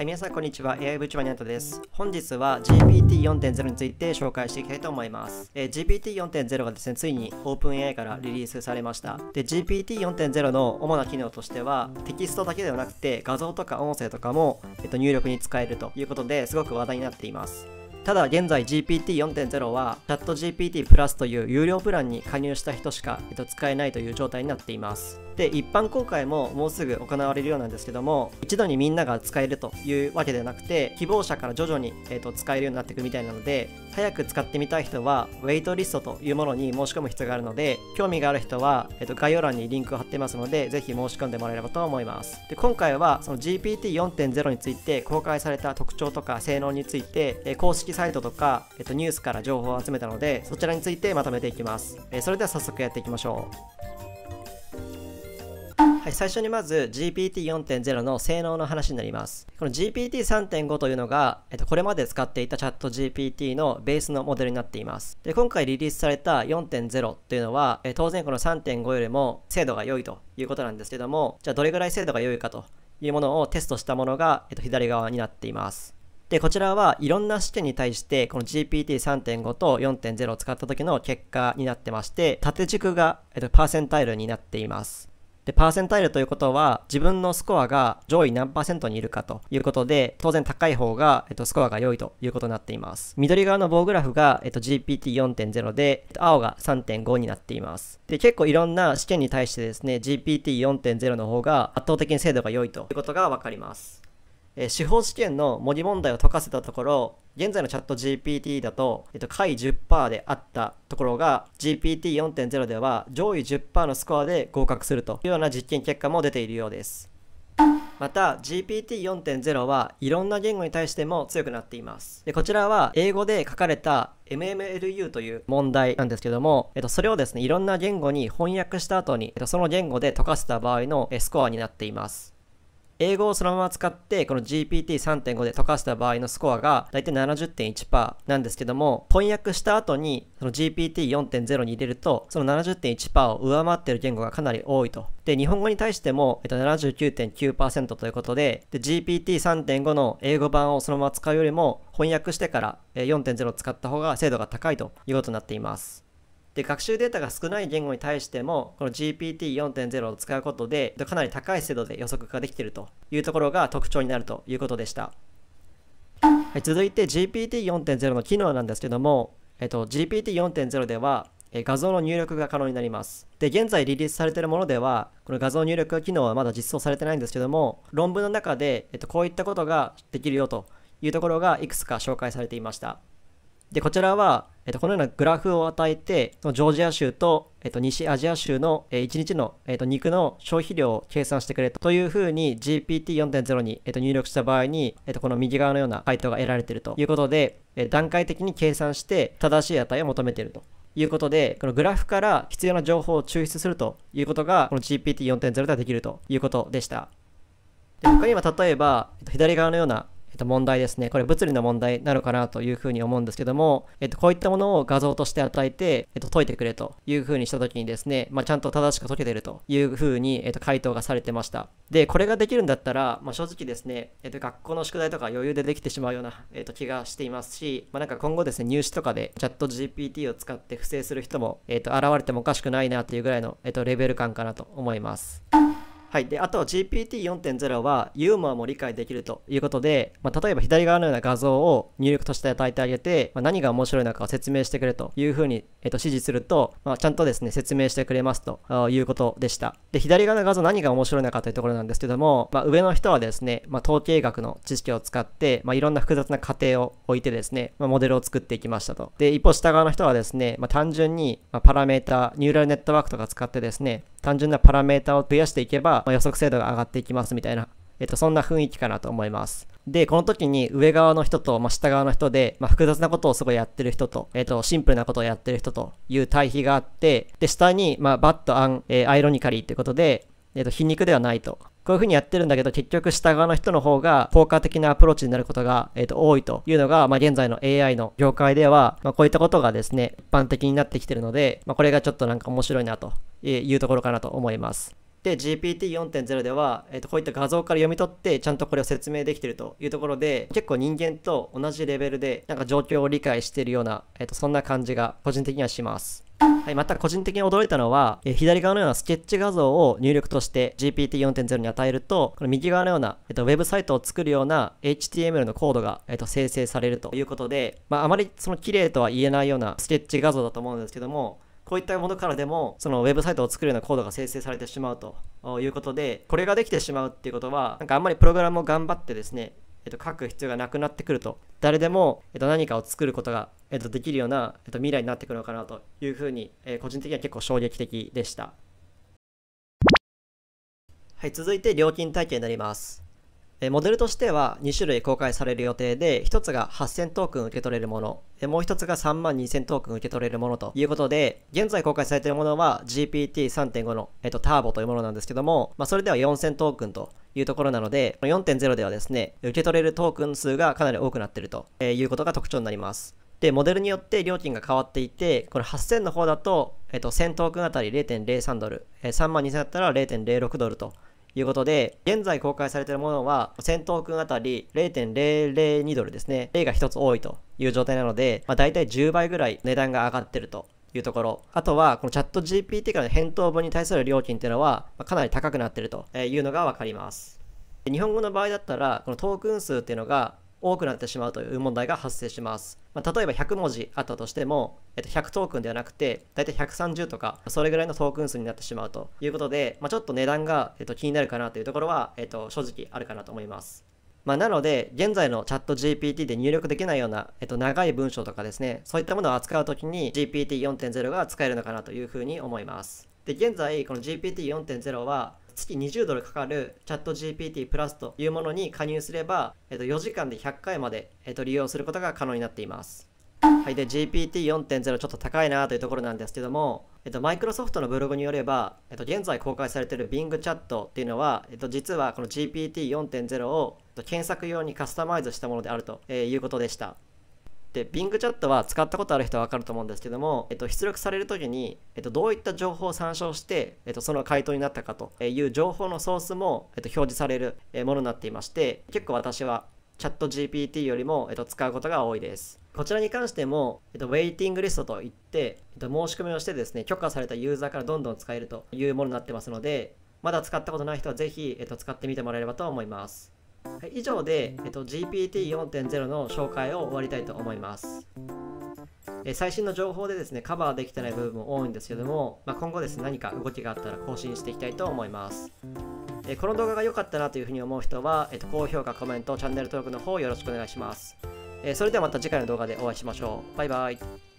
はい、皆さんこんにちは。AI ブチマニアントです。本日は GPT4.0 について紹介していきたいと思います。えー、GPT4.0 がですね、ついに OpenAI からリリースされました。で、GPT4.0 の主な機能としては、テキストだけではなくて、画像とか音声とかも、えっと、入力に使えるということですごく話題になっています。ただ現在 GPT4.0 は ChatGPT プラスという有料プランに加入した人しか、使えないという状態になっています。で、一般公開ももうすぐ行われるようなんですけども、一度にみんなが使えるというわけではなくて、希望者から徐々に、えと、使えるようになっていくみたいなので、早く使ってみたい人は、ウェイトリストというものに申し込む必要があるので、興味がある人は、えと、概要欄にリンクを貼ってますので、ぜひ申し込んでもらえればと思います。で、今回はその GPT4.0 について公開された特徴とか性能について、え公式サイトとか、えっと、ニュースから情報を集めたので、そちらについてまとめていきます。えそれでは早速やっていきましょう。はい、最初にまず GPT4.0 の性能の話になります。この GPT3.5 というのが、えっと、これまで使っていたチャット GPT のベースのモデルになっています。で、今回リリースされた4.0っていうのは、え当然この3.5よりも精度が良いということなんですけども、じゃあどれぐらい精度が良いかというものをテストしたものが、えっと、左側になっています。で、こちらはいろんな試験に対して、この GPT3.5 と4.0を使った時の結果になってまして、縦軸が、えっと、パーセンタイルになっています。で、パーセンタイルということは、自分のスコアが上位何パーセントにいるかということで、当然高い方が、えっと、スコアが良いということになっています。緑側の棒グラフが、えっと、GPT4.0 で、えっと、青が3.5になっています。で、結構いろんな試験に対してですね、GPT4.0 の方が圧倒的に精度が良いということがわかります。司法試験の模擬問題を解かせたところ、現在のチャット GPT だと、えっと、下位10%であったところが GPT4.0 では上位10%のスコアで合格するというような実験結果も出ているようです。また GPT4.0 はいろんな言語に対しても強くなっていますでこちらは英語で書かれた MMLU という問題なんですけども、えっと、それをですねいろんな言語に翻訳した後に、えっと、その言語で解かせた場合のスコアになっています英語をそのまま使ってこの GPT3.5 で溶かした場合のスコアが大体70.1%なんですけども翻訳した後にその GPT4.0 に入れるとその70.1%を上回っている言語がかなり多いとで日本語に対しても、えっと、79.9%ということでで GPT3.5 の英語版をそのまま使うよりも翻訳してから4.0を使った方が精度が高いということになっていますで学習データが少ない言語に対してもこの GPT4.0 を使うことでかなり高い精度で予測ができているというところが特徴になるということでした、はい、続いて GPT4.0 の機能なんですけども、えっと、GPT4.0 では画像の入力が可能になりますで現在リリースされているものではこの画像入力機能はまだ実装されてないんですけども論文の中で、えっと、こういったことができるよというところがいくつか紹介されていましたで、こちらは、えっと、このようなグラフを与えて、そのジョージア州と、えっと、西アジア州の、えー、1日の、えっと、肉の消費量を計算してくれというふうに GPT4.0 に、えっと、入力した場合に、えっと、この右側のような回答が得られているということで、えー、段階的に計算して正しい値を求めていると。いうことで、このグラフから必要な情報を抽出するということが、この GPT4.0 ではできるということでした。で他には例えば、左側のようなと、問題ですね。これ物理の問題なのかなというふうに思うんですけども、えっと、こういったものを画像として与えて、えっと、解いてくれというふうにしたときにですね、まあ、ちゃんと正しく解けてるというふうに、えっと、回答がされてました。で、これができるんだったら、まあ、正直ですね、えっと、学校の宿題とか余裕でできてしまうような、えっと、気がしていますし、まあ、なんか今後ですね、入試とかでチャット GPT を使って不正する人も、えっと、現れてもおかしくないなっていうぐらいの、えっと、レベル感かなと思います。はい、であと GPT4.0 はユーモアも理解できるということで、まあ、例えば左側のような画像を入力として与えてあげて、まあ、何が面白いのかを説明してくれというふうに、えー、と指示すると、まあ、ちゃんとですね説明してくれますということでしたで左側の画像何が面白いのかというところなんですけども、ま上の人はですね、ま統計学の知識を使って、まいろんな複雑な過程を置いてですね、まモデルを作っていきましたとで一方下側の人はですね、ま単純に、まパラメータニューラルネットワークとか使ってですね単純なパラメータを増やしていけば、まあ、予測精度が上がっていきますみたいな、えっと、そんな雰囲気かなと思います。で、この時に上側の人と、まあ、下側の人で、まあ、複雑なことをすごいやってる人と、えっと、シンプルなことをやってる人という対比があって、で、下に、まあ、バッドアン、えー、アイロニカリーっいうことで、えっと、皮肉ではないと。こういう風にやってるんだけど、結局下側の人の方が効果的なアプローチになることが、えっ、と、多いというのが、まあ、現在の AI の業界では、まあ、こういったことがですね、一般的になってきてるので、まあ、これがちょっとなんか面白いなというところかなと思います。で GPT4.0 では、えっとこういった画像から読み取ってちゃんとこれを説明できてるというところで結構人間と同じレベルでなんか状況を理解しているような、えっとそんな感じが個人的にはします。はい、また個人的に驚いたのは、えー、左側のようなスケッチ画像を入力として GPT4.0 に与えると、この右側のような、えっ、ー、と、ウェブサイトを作るような HTML のコードが、えっ、ー、と、生成されるということで、まあ、あまりその綺麗とは言えないようなスケッチ画像だと思うんですけども、こういったものからでも、そのウェブサイトを作るようなコードが生成されてしまうということで、これができてしまうっていうことは、なんかあんまりプログラムを頑張ってですね、えっと、書く必要がなくなってくると、誰でも、えっと、何かを作ることが、えっと、できるような、えっと、未来になってくるのかなというふうに、えー、個人的には結構衝撃的でした。はい、続いて料金体系になります。モデルとしては2種類公開される予定で、1つが8000トークン受け取れるもの、もう1つが3万2000トークン受け取れるものということで、現在公開されているものは GPT3.5 の、えっと、ターボというものなんですけども、まあ、それでは4000トークンというところなので、4.0ではですね、受け取れるトークン数がかなり多くなっているということが特徴になります。で、モデルによって料金が変わっていて、これ8000の方だと、えっと、1000トークンあたり0.03ドル、3万2000だったら0.06ドルと、いうことで、現在公開されているものは、戦闘君あたり0.002ドルですね。例が1つ多いという状態なので、まあ、大体10倍ぐらい値段が上がってるというところ。あとは、このチャット GPT からの返答文に対する料金っていうのは、かなり高くなっているというのがわかります。日本語の場合だったら、このトークン数っていうのが、多くなってしまうという問題が発生します。まあ、例えば100文字あったとしても、えっと、100トークンではなくて、だいたい130とか、それぐらいのトークン数になってしまうということで、まあ、ちょっと値段が、えっと、気になるかなというところは、えっと、正直あるかなと思います。まあ、なので、現在のチャット GPT で入力できないような、えっと、長い文章とかですね、そういったものを扱うときに GPT4.0 が使えるのかなというふうに思います。で、現在、この GPT4.0 は、月20ドルかかるチャット GPT プラスというものに加入すれば、えっと、4時間で100回まで、えっと、利用することが可能になっています。はい、で GPT4.0 ちょっと高いなというところなんですけども、えっと、マイクロソフトのブログによれば、えっと、現在公開されている Bing チャットっていうのは、えっと、実はこの GPT4.0 を、検索用にカスタマイズしたものであるとえいうことでした。で Bing チャットは使ったことある人は分かると思うんですけども、えっと、出力される時に、えっと、どういった情報を参照して、えっと、その回答になったかという情報のソースも、えっと、表示されるものになっていまして結構私はチャット GPT よりも、えっと、使うことが多いですこちらに関しても、えっと、ウェイティングリストといって、えっと、申し込みをしてですね許可されたユーザーからどんどん使えるというものになってますのでまだ使ったことない人はぜひ、えっと、使ってみてもらえればと思いますはい、以上で、えっと、GPT4.0 の紹介を終わりたいと思います。え最新の情報でですね、カバーできてない部分も多いんですけども、まあ、今後ですね、何か動きがあったら更新していきたいと思います。えこの動画が良かったなというふうに思う人は、えっと、高評価、コメント、チャンネル登録の方よろしくお願いします。えそれではまた次回の動画でお会いしましょう。バイバイ。